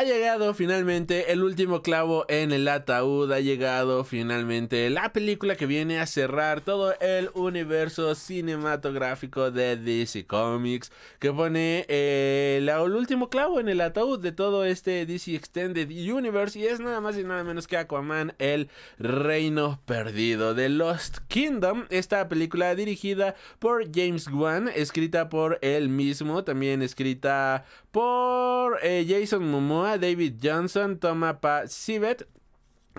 Ha llegado finalmente el último clavo en el ataúd, ha llegado finalmente la película que viene a cerrar todo el universo cinematográfico de DC Comics, que pone eh, el, último clavo en el ataúd de todo este DC Extended Universe y es nada más y nada menos que Aquaman, el reino perdido de Lost Kingdom, esta película dirigida por James Wan, escrita por él mismo, también escrita por eh, Jason Momoa, David Johnson, Toma Pa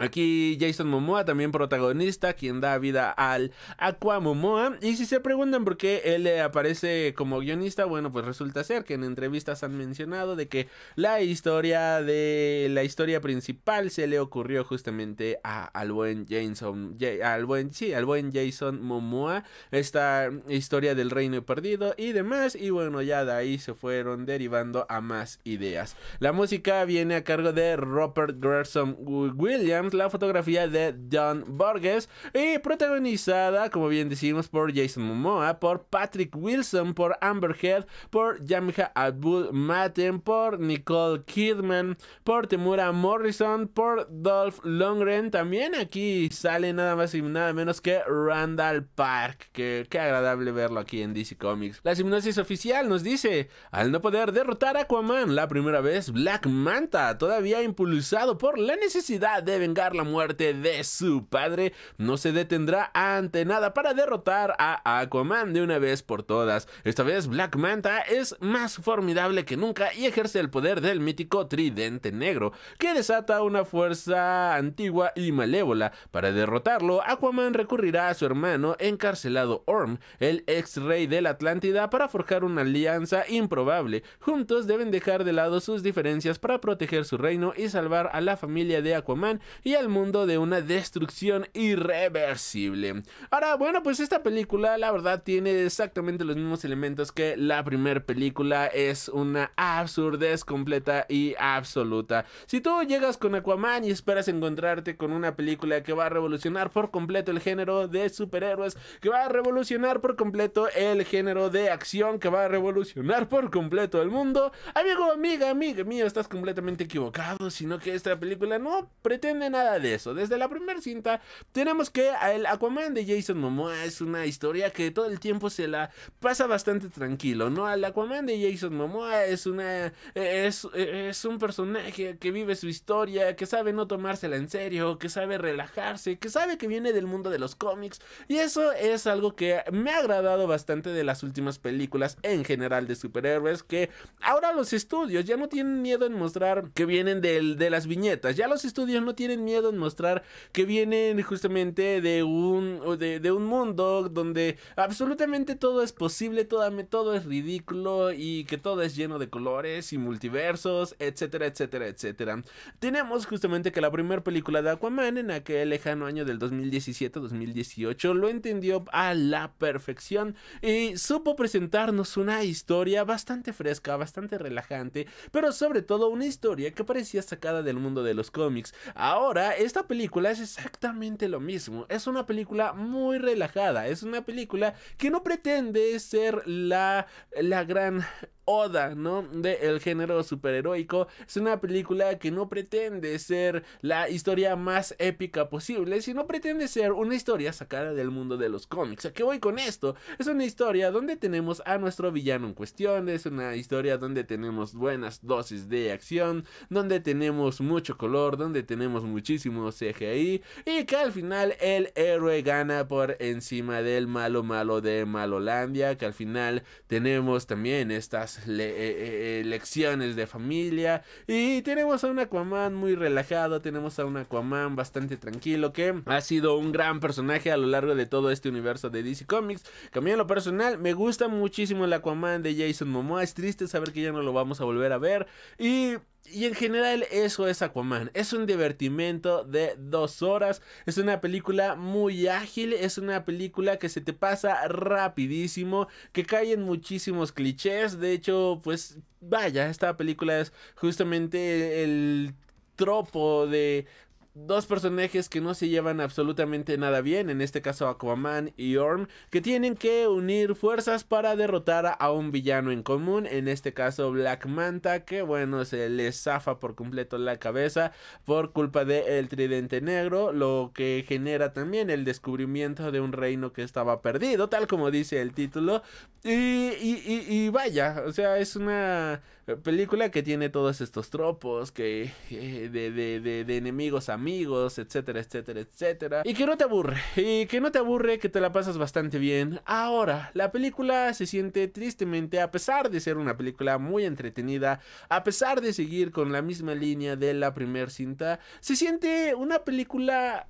Aquí Jason Momoa, también protagonista, quien da vida al Aqua Momoa. Y si se preguntan por qué él eh, aparece como guionista, bueno, pues resulta ser que en entrevistas han mencionado de que la historia de la historia principal se le ocurrió justamente a, al buen Jason, al buen, sí, al buen Jason Momoa, esta historia del reino perdido y demás. Y bueno, ya de ahí se fueron derivando a más ideas. La música viene a cargo de Robert Gerson Williams la fotografía de John Borges y protagonizada, como bien decimos, por Jason Momoa, por Patrick Wilson, por Amber Heard, por Yamiha Abdul Maten, por Nicole Kidman, por Temura Morrison, por Dolph Lundgren. También aquí sale nada más y nada menos que Randall Park. Que qué agradable verlo aquí en DC Comics. La hipnosis oficial nos dice: al no poder derrotar a Aquaman la primera vez, Black Manta, todavía impulsado por la necesidad de venir la muerte de su padre, no se detendrá ante nada para derrotar a Aquaman de una vez por todas. Esta vez Black Manta es más formidable que nunca y ejerce el poder del mítico Tridente Negro, que desata una fuerza antigua y malévola. Para derrotarlo, Aquaman recurrirá a su hermano encarcelado Orm, el ex rey de la Atlántida, para forjar una alianza improbable. Juntos deben dejar de lado sus diferencias para proteger su reino y salvar a la familia de Aquaman y al mundo de una destrucción irreversible. Ahora, bueno, pues esta película la verdad tiene exactamente los mismos elementos que la primera película. Es una absurdez completa y absoluta. Si tú llegas con Aquaman y esperas encontrarte con una película que va a revolucionar por completo el género de superhéroes, que va a revolucionar por completo el género de acción, que va a revolucionar por completo el mundo, amigo, amiga, amiga mío, estás completamente equivocado, sino que esta película no pretende nada de eso. Desde la primera cinta tenemos que el Aquaman de Jason Momoa es una historia que todo el tiempo se la pasa bastante tranquilo, ¿no? Al Aquaman de Jason Momoa es una es, un personaje que vive su historia, que sabe no tomársela en serio, que sabe relajarse, que sabe que viene del mundo de los cómics y eso es algo que me ha agradado bastante de las últimas películas en general de superhéroes que ahora los estudios ya no tienen miedo en mostrar que vienen de las viñetas, ya los estudios no tienen miedo en mostrar que vienen justamente de un, de, un mundo donde absolutamente todo es posible, todo, todo es ridículo y que todo es lleno de colores y multiversos, etcétera, etcétera, etcétera. Tenemos justamente que la primera película de Aquaman en aquel lejano año del 2017-2018 lo entendió a la perfección y supo presentarnos una historia bastante fresca, bastante relajante, pero sobre todo una historia que parecía sacada del mundo de los cómics. Ahora, Ahora, esta película es exactamente lo mismo. Es una película muy relajada. Es una película que no pretende ser la, la gran Oda, ¿no? De el género superheroico. Es una película que no pretende ser la historia más épica posible, sino pretende ser una historia sacada del mundo de los cómics. ¿A qué voy con esto? Es una historia donde tenemos a nuestro villano en cuestión, es una historia donde tenemos buenas dosis de acción, donde tenemos mucho color, donde tenemos muchísimo CGI y que al final el héroe gana por encima del malo malo de Malolandia, que al final tenemos también estas le eh, eh, lecciones de familia. Y tenemos a un Aquaman muy relajado, tenemos a un Aquaman bastante tranquilo que ha sido un gran personaje a lo largo de todo este universo de DC Comics. Que lo personal me gusta muchísimo el Aquaman de Jason Momoa. Es triste saber que ya no lo vamos a volver a ver. Y y en general eso es Aquaman. Es un divertimento de dos horas. Es una película muy ágil. Es una película que se te pasa rapidísimo. Que cae en muchísimos clichés. De hecho, pues vaya, esta película es justamente el tropo de dos personajes que no se llevan absolutamente nada bien, en este caso Aquaman y Orm, que tienen que unir fuerzas para derrotar a un villano en común, en este caso Black Manta, que bueno, se les zafa por completo la cabeza por culpa del el tridente negro, lo que genera también el descubrimiento de un reino que estaba perdido, tal como dice el título, y, y, y, y vaya, o sea, es una eh, película que tiene todos estos tropos que eh, de, enemigos amigos etcétera etcétera etcétera y que no te aburre y que no te aburre que te la pasas bastante bien ahora la película se siente tristemente a pesar de ser una película muy entretenida a pesar de seguir con la misma línea de la primer cinta se siente una película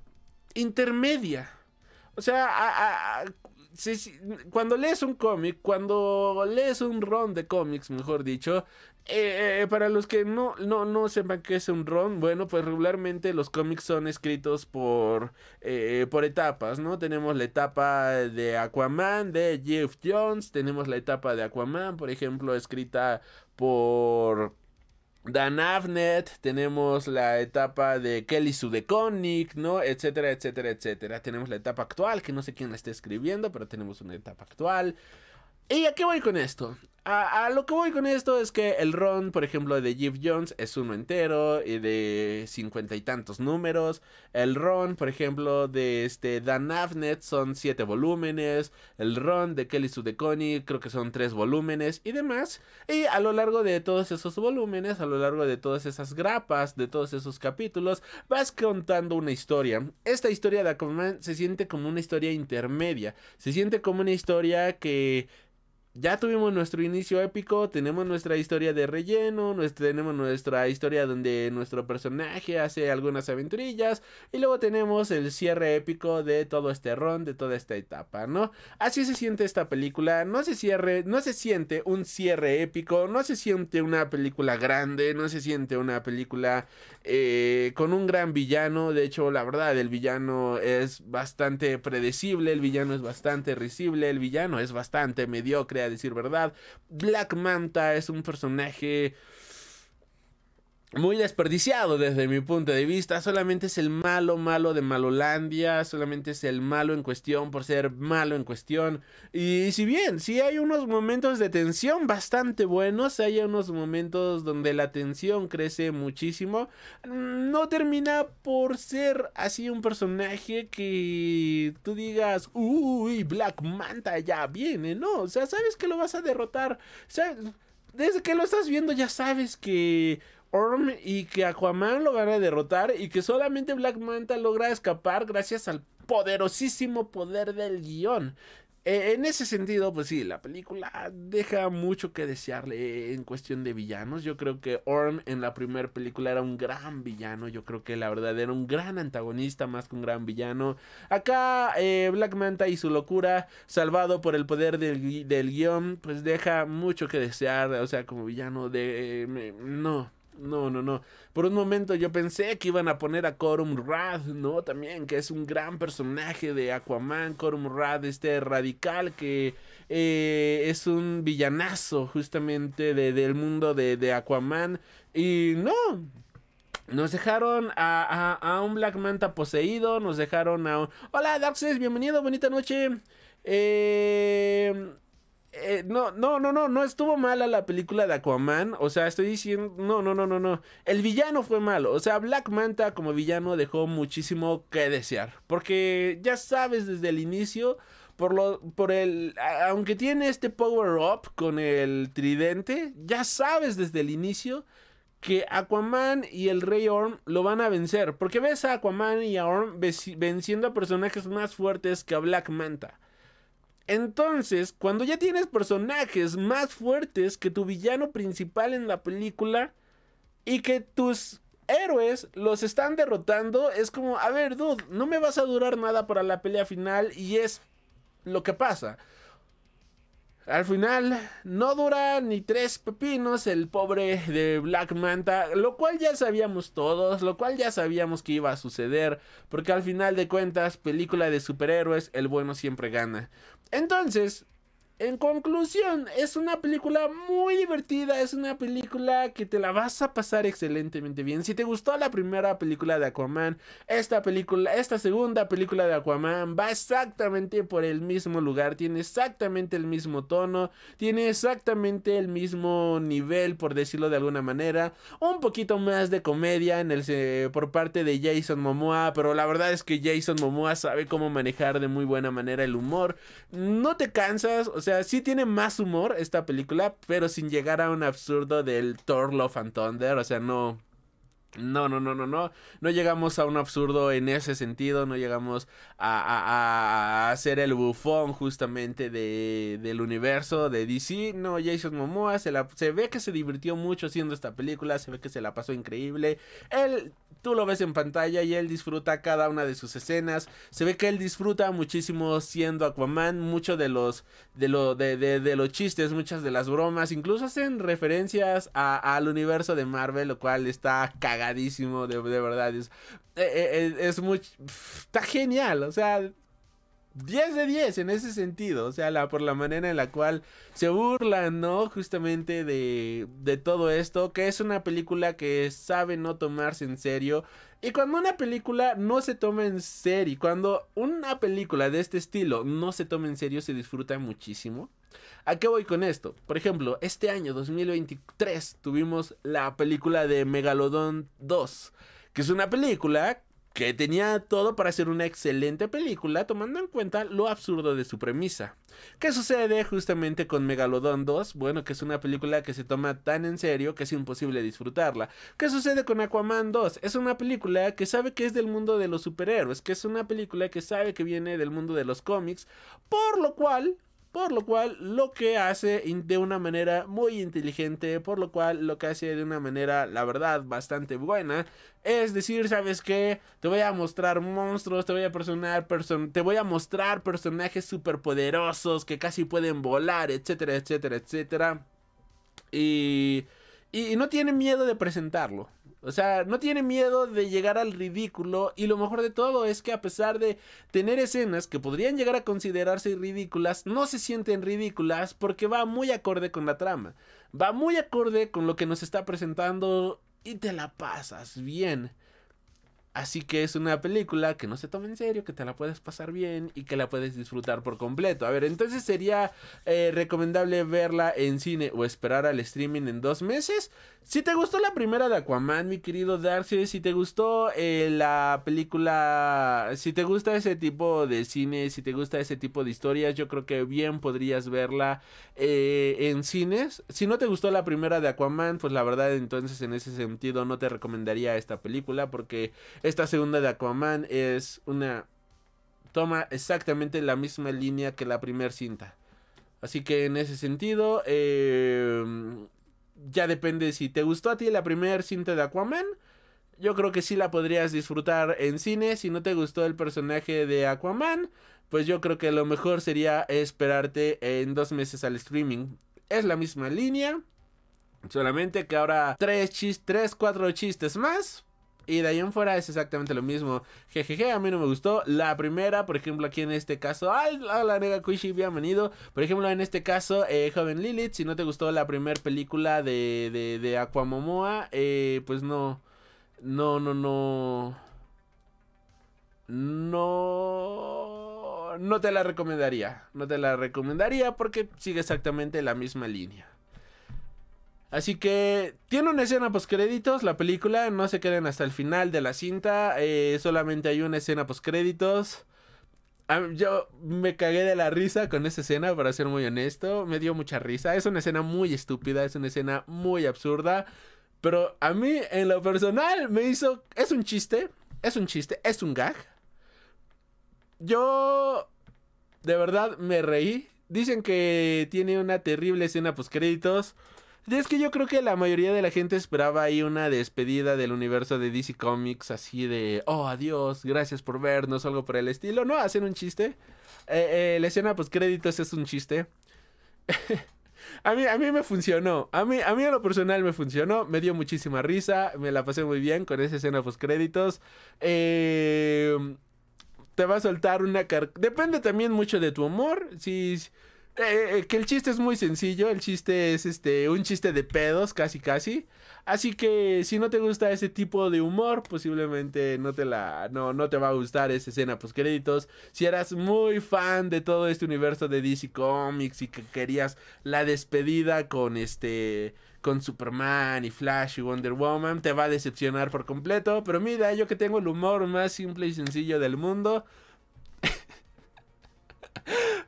intermedia o sea, a, cuando lees un cómic, cuando lees un ron de cómics, mejor dicho, eh, eh, para los que no, no, no sepan qué es un ron, bueno, pues regularmente los cómics son escritos por, eh, por etapas, ¿no? Tenemos la etapa de Aquaman, de Jeff Jones, tenemos la etapa de Aquaman, por ejemplo, escrita por Dan Avnet, tenemos la etapa de Kelly Sudeconic, ¿no? Etcétera, etcétera, etcétera. Tenemos la etapa actual, que no sé quién la está escribiendo, pero tenemos una etapa actual. ¿Y a qué voy con esto? A, lo que voy con esto es que el ron, por ejemplo, de Jeff Jones es uno entero y de cincuenta y tantos números. El ron, por ejemplo, de este Dan Avnet son siete volúmenes. El ron de Kelly Sudeconi creo que son tres volúmenes y demás. Y a lo largo de todos esos volúmenes, a lo largo de todas esas grapas, de todos esos capítulos, vas contando una historia. Esta historia de Aquaman se siente como una historia intermedia. Se siente como una historia que ya tuvimos nuestro inicio épico, tenemos nuestra historia de relleno, tenemos nuestra historia donde nuestro personaje hace algunas aventurillas y luego tenemos el cierre épico de todo este ron, de toda esta etapa, ¿no? Así se siente esta película, no se cierre, no se siente un cierre épico, no se siente una película grande, no se siente una película eh, con un gran villano, de hecho la verdad el villano es bastante predecible, el villano es bastante risible, el villano es bastante mediocre a decir verdad. Black Manta es un personaje muy desperdiciado desde mi punto de vista. Solamente es el malo malo de Malolandia. Solamente es el malo en cuestión por ser malo en cuestión. Y si bien, si hay unos momentos de tensión bastante buenos. Hay unos momentos donde la tensión crece muchísimo. No termina por ser así un personaje que tú digas, uy, Black Manta ya viene. No, o sea, sabes que lo vas a derrotar. desde que lo estás viendo ya sabes que Orm y que Aquaman a derrotar y que solamente Black Manta logra escapar gracias al poderosísimo poder del guión. E, en ese sentido, pues sí, la película deja mucho que desearle en cuestión de villanos. Yo creo que Orm en la primera película era un gran villano. Yo creo que la verdad era un gran antagonista más que un gran villano. Acá eh, Black Manta y su locura, salvado por el poder del, guión, pues deja mucho que desear. O sea, como villano de... Eh, no no, no, no. Por un momento yo pensé que iban a poner a Corum Rad, ¿no? También, que es un gran personaje de Aquaman. Corum Rad, este radical que eh, es un villanazo justamente de, del mundo de, Aquaman. Y no, nos dejaron a, a, un Black Manta poseído. Nos dejaron a un... Hola, Darkseid, bienvenido, bonita noche. Eh, no, no, no, no, no estuvo mala la película de Aquaman. O sea, estoy diciendo. No, no, no, no, no. El villano fue malo. O sea, Black Manta como villano dejó muchísimo que desear. Porque ya sabes desde el inicio. Por lo. Por el. Aunque tiene este power up con el tridente. Ya sabes desde el inicio. Que Aquaman y el Rey Orm lo van a vencer. Porque ves a Aquaman y a Orm venciendo a personajes más fuertes que a Black Manta. Entonces, cuando ya tienes personajes más fuertes que tu villano principal en la película y que tus héroes los están derrotando, es como, a ver, dude, no me vas a durar nada para la pelea final y es lo que pasa. Al final, no dura ni tres pepinos el pobre de Black Manta, lo cual ya sabíamos todos, lo cual ya sabíamos que iba a suceder, porque al final de cuentas, película de superhéroes, el bueno siempre gana. Entonces, en conclusión, es una película muy divertida, es una película que te la vas a pasar excelentemente bien. Si te gustó la primera película de Aquaman, esta película, esta segunda película de Aquaman va exactamente por el mismo lugar, tiene exactamente el mismo tono, tiene exactamente el mismo nivel, por decirlo de alguna manera, un poquito más de comedia en el eh, por parte de Jason Momoa, pero la verdad es que Jason Momoa sabe cómo manejar de muy buena manera el humor. No te cansas, o sea, sí tiene más humor esta película, pero sin llegar a un absurdo del Thor Love and Thunder. O sea, no. No, no, no, no, no. No llegamos a un absurdo en ese sentido. No llegamos a, a, ser el bufón justamente de, del universo de DC. No, Jason Momoa se, se ve que se divirtió mucho haciendo esta película. Se ve que se la pasó increíble. Él, tú lo ves en pantalla y él disfruta cada una de sus escenas. Se ve que él disfruta muchísimo siendo Aquaman. Mucho de los, de lo, de los chistes, muchas de las bromas. Incluso hacen referencias al universo de Marvel, lo cual está cagado de, verdad. Es, eh, eh, eh, es, muy... Está genial, o sea, 10 de 10 en ese sentido, o sea, la, por la manera en la cual se burlan, ¿no? Justamente de, de todo esto, que es una película que sabe no tomarse en serio. Y cuando una película no se toma en serio, cuando una película de este estilo no se toma en serio, se disfruta muchísimo. ¿A qué voy con esto? Por ejemplo, este año 2023 tuvimos la película de Megalodon 2, que es una película que tenía todo para ser una excelente película tomando en cuenta lo absurdo de su premisa. ¿Qué sucede justamente con Megalodon 2? Bueno, que es una película que se toma tan en serio que es imposible disfrutarla. ¿Qué sucede con Aquaman 2? Es una película que sabe que es del mundo de los superhéroes, que es una película que sabe que viene del mundo de los cómics, por lo cual por lo cual, lo que hace de una manera muy inteligente, por lo cual lo que hace de una manera, la verdad, bastante buena, es decir, ¿sabes qué? Te voy a mostrar monstruos, te voy a personar, te voy a mostrar personajes superpoderosos que casi pueden volar, etcétera, etcétera, etcétera. Y, y, y no tiene miedo de presentarlo. O sea, no tiene miedo de llegar al ridículo y lo mejor de todo es que a pesar de tener escenas que podrían llegar a considerarse ridículas, no se sienten ridículas porque va muy acorde con la trama, va muy acorde con lo que nos está presentando y te la pasas bien. Así que es una película que no se toma en serio, que te la puedes pasar bien y que la puedes disfrutar por completo. A ver, entonces sería eh, recomendable verla en cine o esperar al streaming en dos meses. Si te gustó la primera de Aquaman, mi querido Darcy, si te gustó eh, la película, si te gusta ese tipo de cine, si te gusta ese tipo de historias, yo creo que bien podrías verla eh, en cines. Si no te gustó la primera de Aquaman, pues la verdad entonces en ese sentido no te recomendaría esta película porque esta segunda de Aquaman es una... toma exactamente la misma línea que la primera cinta. Así que en ese sentido, eh, ya depende si te gustó a ti la primera cinta de Aquaman. Yo creo que sí la podrías disfrutar en cine. Si no te gustó el personaje de Aquaman, pues yo creo que lo mejor sería esperarte en dos meses al streaming. Es la misma línea. Solamente que ahora tres, tres cuatro chistes más y de ahí en fuera es exactamente lo mismo. Jejeje, a mí no me gustó. La primera, por ejemplo, aquí en este caso. ¡Ay, la Nega Kushi! Bienvenido. Por ejemplo, en este caso, eh, Joven Lilith. Si no te gustó la primera película de, de, de Aquamomoa, eh, pues no. No, no, no. No. No te la recomendaría. No te la recomendaría porque sigue exactamente la misma línea. Así que tiene una escena créditos la película, no se queden hasta el final de la cinta, eh, solamente hay una escena post créditos. Yo me cagué de la risa con esa escena, para ser muy honesto, me dio mucha risa, es una escena muy estúpida, es una escena muy absurda, pero a mí en lo personal me hizo, es un chiste, es un chiste, es un gag. Yo de verdad me reí, dicen que tiene una terrible escena post créditos es que yo creo que la mayoría de la gente esperaba ahí una despedida del universo de DC Comics, así de, oh, adiós, gracias por vernos, algo por el estilo. No, hacen un chiste. Eh, eh, la escena post créditos es un chiste. a, mí, a mí me funcionó, a mí, a mí a lo personal me funcionó, me dio muchísima risa, me la pasé muy bien con esa escena post créditos. Eh, te va a soltar una car... Depende también mucho de tu humor, si... Sí, eh, eh, que el chiste es muy sencillo, el chiste es este un chiste de pedos, casi casi. Así que si no te gusta ese tipo de humor, posiblemente no te la no no te va a gustar esa escena post créditos. Si eras muy fan de todo este universo de DC Comics y que querías la despedida con este con Superman y Flash y Wonder Woman, te va a decepcionar por completo, pero mira, yo que tengo el humor más simple y sencillo del mundo,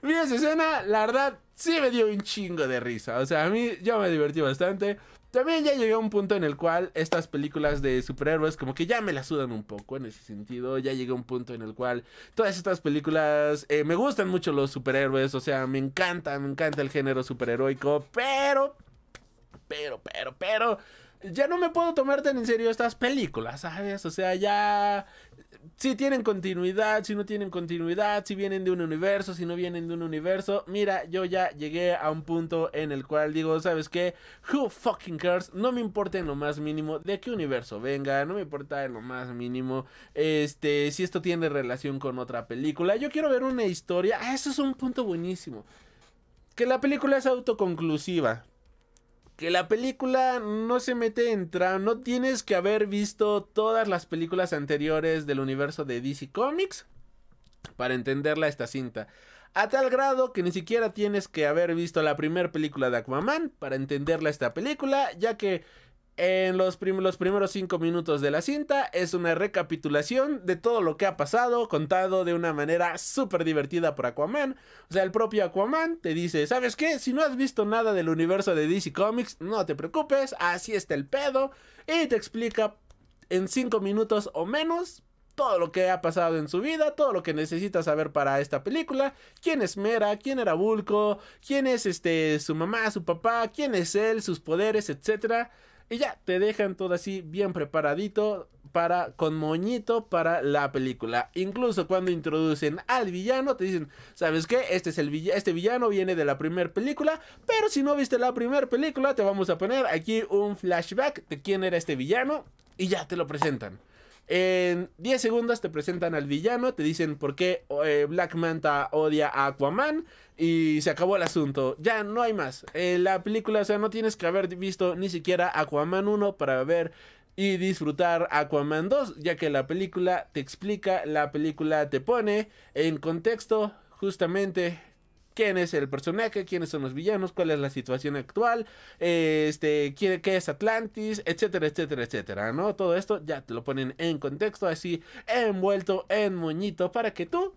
vi esa escena, la verdad, sí me dio un chingo de risa. O sea, a mí yo me divertí bastante. También ya llegué a un punto en el cual estas películas de superhéroes como que ya me las sudan un poco en ese sentido. Ya llegué a un punto en el cual todas estas películas eh, me gustan mucho los superhéroes. O sea, me encanta, me encanta el género superheroico. Pero, pero, pero, pero ya no me puedo tomar tan en serio estas películas, ¿sabes? O sea, ya si tienen continuidad, si no tienen continuidad, si vienen de un universo, si no vienen de un universo. Mira, yo ya llegué a un punto en el cual digo, ¿sabes qué? Who fucking cares? No me importa en lo más mínimo de qué universo venga, no me importa en lo más mínimo este si esto tiene relación con otra película. Yo quiero ver una historia. Ah, eso es un punto buenísimo. Que la película es autoconclusiva que la película no se mete en no tienes que haber visto todas las películas anteriores del universo de DC Comics para entenderla esta cinta. A tal grado que ni siquiera tienes que haber visto la primera película de Aquaman para entenderla esta película, ya que en los, primeros cinco minutos de la cinta es una recapitulación de todo lo que ha pasado, contado de una manera súper divertida por Aquaman. O sea, el propio Aquaman te dice, ¿sabes qué? Si no has visto nada del universo de DC Comics, no te preocupes, así está el pedo. Y te explica en cinco minutos o menos todo lo que ha pasado en su vida, todo lo que necesitas saber para esta película, quién es Mera, quién era Bulco, quién es este su mamá, su papá, quién es él, sus poderes, etcétera. Y ya, te dejan todo así bien preparadito para, con moñito para la película. Incluso cuando introducen al villano, te dicen, ¿sabes qué? Este, es el este villano viene de la primera película, pero si no viste la primera película, te vamos a poner aquí un flashback de quién era este villano y ya te lo presentan. En 10 segundos te presentan al villano, te dicen por qué eh, Black Manta odia a Aquaman y se acabó el asunto. Ya no hay más. la película, o sea, no tienes que haber visto ni siquiera Aquaman 1 para ver y disfrutar Aquaman 2, ya que la película te explica, la película te pone en contexto justamente quién es el personaje, quiénes son los villanos, cuál es la situación actual, este, qué es Atlantis, etcétera, etcétera, etcétera, ¿no? Todo esto ya te lo ponen en contexto, así envuelto en moñito para que tú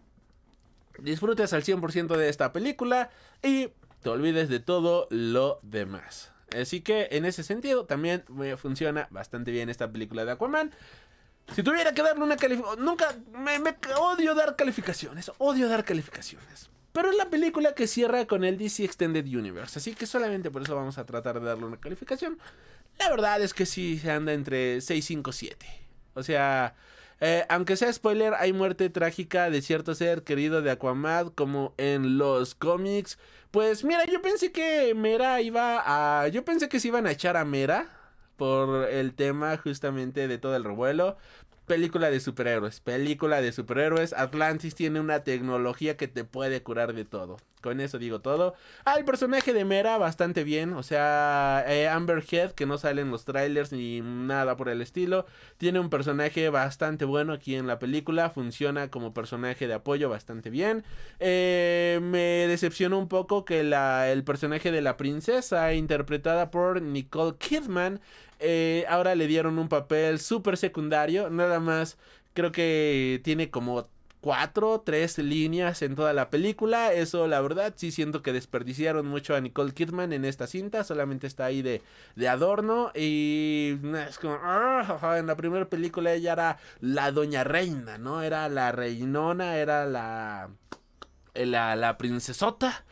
disfrutes al 100% de esta película y te olvides de todo lo demás. Así que en ese sentido también me funciona bastante bien esta película de Aquaman. Si tuviera que darle una calificación... Nunca... me, odio dar calificaciones. Odio dar calificaciones. Pero es la película que cierra con el DC Extended Universe. Así que solamente por eso vamos a tratar de darle una calificación. La verdad es que sí se anda entre 6, 5, 7. O sea, eh, aunque sea spoiler, hay muerte trágica de cierto ser querido de Aquaman como en los cómics. Pues mira, yo pensé que Mera iba a... Yo pensé que se iban a echar a Mera por el tema justamente de todo el revuelo película de superhéroes, película de superhéroes. Atlantis tiene una tecnología que te puede curar de todo. Con eso digo todo. Ah, el personaje de Mera bastante bien. O sea, eh, Amber Head, que no sale en los trailers ni nada por el estilo. Tiene un personaje bastante bueno aquí en la película. Funciona como personaje de apoyo bastante bien. Eh, me decepciona un poco que el personaje de la princesa, interpretada por Nicole Kidman, eh, ahora le dieron un papel súper secundario, nada más creo que tiene como cuatro, tres líneas en toda la película. Eso la verdad sí siento que desperdiciaron mucho a Nicole Kidman en esta cinta. Solamente está ahí de, de adorno. Y es como... Ah, en la primera película ella era la doña reina, ¿no? Era la reinona, era la... Eh, la, la princesota.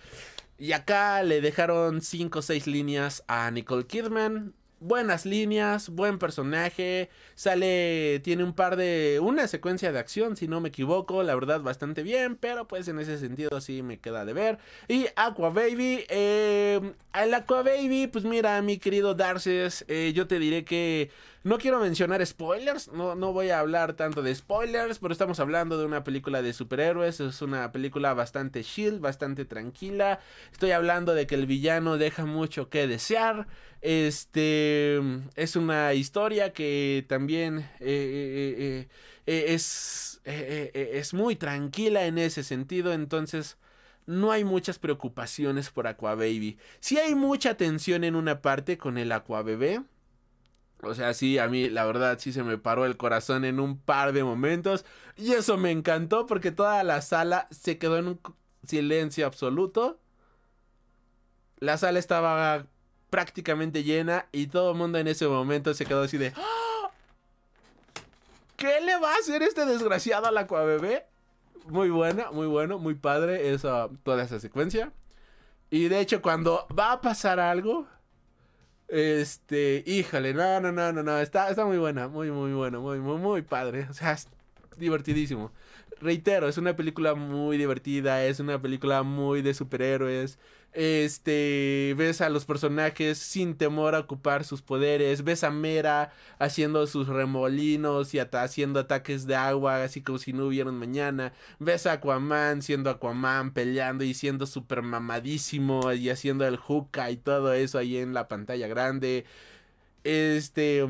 Y acá le dejaron cinco o seis líneas a Nicole Kidman buenas líneas, buen personaje, sale, tiene un par de, una secuencia de acción, si no me equivoco, la verdad bastante bien, pero pues en ese sentido sí me queda de ver. Y Aqua Baby, eh, al Aqua Baby, pues mira, mi querido Darces, eh, yo te diré que no quiero mencionar spoilers, no, voy a hablar tanto de spoilers, pero estamos hablando de una película de superhéroes, es una película bastante chill, bastante tranquila. Estoy hablando de que el villano deja mucho que desear. Este es una historia que también eh, eh, eh, es, es muy tranquila en ese sentido, entonces no hay muchas preocupaciones por Aquababy. Si hay mucha tensión en una parte con el Aquabebé, o sea, sí, a mí la verdad sí se me paró el corazón en un par de momentos. Y eso me encantó porque toda la sala se quedó en un silencio absoluto. La sala estaba prácticamente llena y todo el mundo en ese momento se quedó así de... ¡Ah! ¿Qué le va a hacer este desgraciado al Aquabebé? Muy buena, muy bueno, muy padre esa, toda esa secuencia. Y de hecho cuando va a pasar algo, este, híjale no, no, no, no, no. Está, está muy buena, muy, muy buena, muy, muy, muy padre. O sea, divertidísimo. Reitero, es una película muy divertida, es una película muy de superhéroes. Este, ves a los personajes sin temor a ocupar sus poderes, ves a Mera haciendo sus remolinos y haciendo ataques de agua, así como si no un mañana, ves a Aquaman siendo Aquaman, peleando y siendo super mamadísimo y haciendo el hookah y todo eso ahí en la pantalla grande. Este,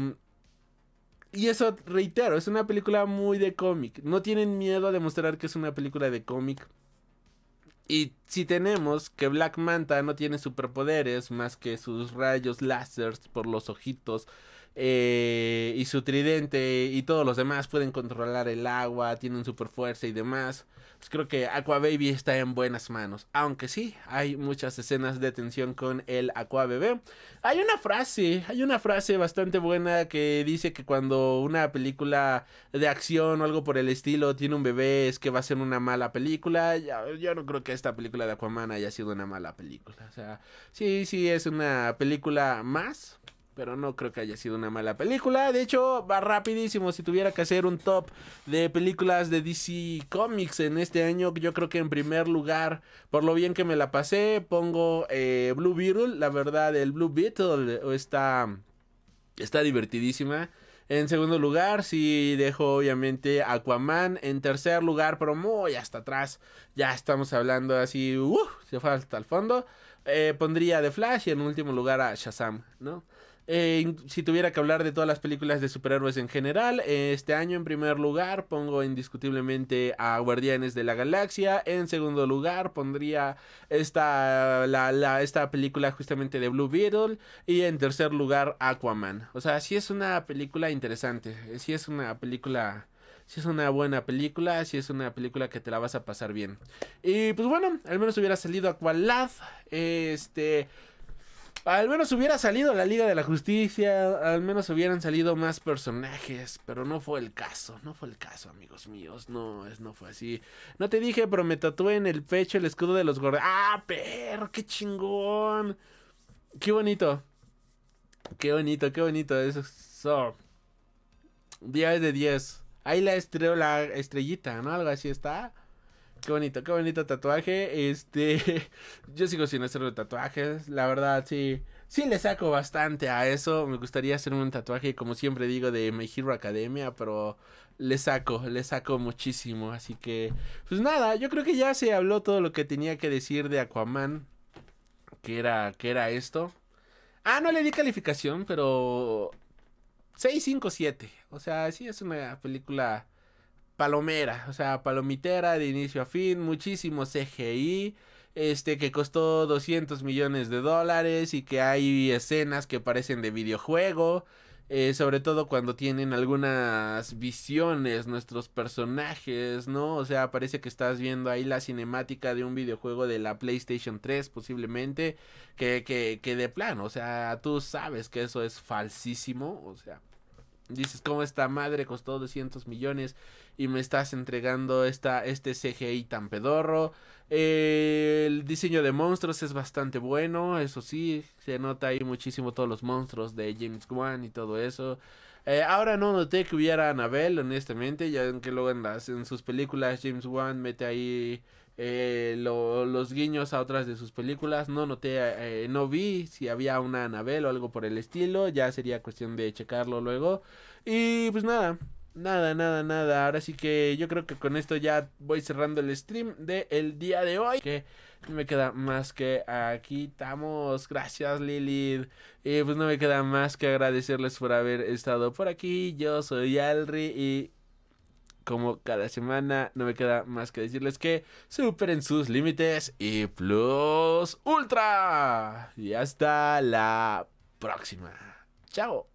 y eso, reitero, es una película muy de cómic. No tienen miedo a demostrar que es una película de cómic. Y si tenemos que Black Manta no tiene superpoderes más que sus rayos láser por los ojitos eh, y su tridente y todos los demás pueden controlar el agua, tienen super fuerza y demás. Pues creo que Aqua Baby está en buenas manos. Aunque sí, hay muchas escenas de tensión con el Aqua Bebé. Hay una frase, hay una frase bastante buena que dice que cuando una película de acción o algo por el estilo tiene un bebé es que va a ser una mala película. Yo, yo no creo que esta película de Aquaman haya sido una mala película. O sea, sí, sí, es una película más pero no creo que haya sido una mala película. De hecho, va rapidísimo. Si tuviera que hacer un top de películas de DC Comics en este año, yo creo que en primer lugar, por lo bien que me la pasé, pongo eh, Blue Beetle. La verdad, el Blue Beetle está, está divertidísima. En segundo lugar, sí dejo obviamente Aquaman. En tercer lugar, pero muy hasta atrás. Ya estamos hablando así, uh, se fue hasta el fondo. Eh, pondría The Flash y en último lugar a Shazam, ¿no? Eh, si tuviera que hablar de todas las películas de superhéroes en general, este año en primer lugar pongo indiscutiblemente a Guardianes de la Galaxia, en segundo lugar pondría esta, la, esta película justamente de Blue Beetle y en tercer lugar Aquaman. O sea, si es una película interesante, eh, si es una película si es una buena película, si es una película que te la vas a pasar bien. Y pues bueno, al menos hubiera salido Aqualad. Este, al menos hubiera salido la Liga de la Justicia, al menos hubieran salido más personajes, pero no fue el caso, no fue el caso, amigos míos, no, es, no fue así. No te dije, pero me tatué en el pecho el escudo de los gordos. ¡Ah, perro, qué chingón! ¡Qué bonito! ¡Qué bonito, qué bonito! Eso, oh. Día de 10. Ahí la, estrella, la estrellita, ¿no? Algo así está. Qué bonito, qué bonito tatuaje. Este, yo sigo sin hacer tatuajes. La verdad, sí, sí le saco bastante a eso. Me gustaría hacerme un tatuaje, como siempre digo, de My Hero Academia, pero le saco, le saco muchísimo. Así que, pues nada, yo creo que ya se habló todo lo que tenía que decir de Aquaman. Que era, que era esto. Ah, no le di calificación, pero 6, 5, 7. O sea, sí es una película palomera, o sea, palomitera de inicio a fin, muchísimo CGI, este que costó 200 millones de dólares y que hay escenas que parecen de videojuego, eh, sobre todo cuando tienen algunas visiones nuestros personajes, ¿no? O sea, parece que estás viendo ahí la cinemática de un videojuego de la PlayStation 3 posiblemente, que, que de plano, o sea, tú sabes que eso es falsísimo, o sea Dices, ¿cómo esta madre costó 200 millones y me estás entregando esta, este CGI tan pedorro? Eh, el diseño de monstruos es bastante bueno, eso sí, se nota ahí muchísimo todos los monstruos de James Wan y todo eso. Eh, ahora no noté que hubiera Anabel, honestamente, ya que luego en, en sus películas James Wan mete ahí eh, los guiños a otras de sus películas. No noté, eh, no vi si había una Anabel o algo por el estilo. Ya sería cuestión de checarlo luego. Y pues nada, nada, nada, nada. Ahora sí que yo creo que con esto ya voy cerrando el stream del día de hoy. Que no me queda más que aquí estamos. Gracias, Lilith. Y pues no me queda más que agradecerles por haber estado por aquí. Yo soy Alri y como cada semana, no me queda más que decirles que superen sus límites y plus ultra. Y hasta la próxima. Chao.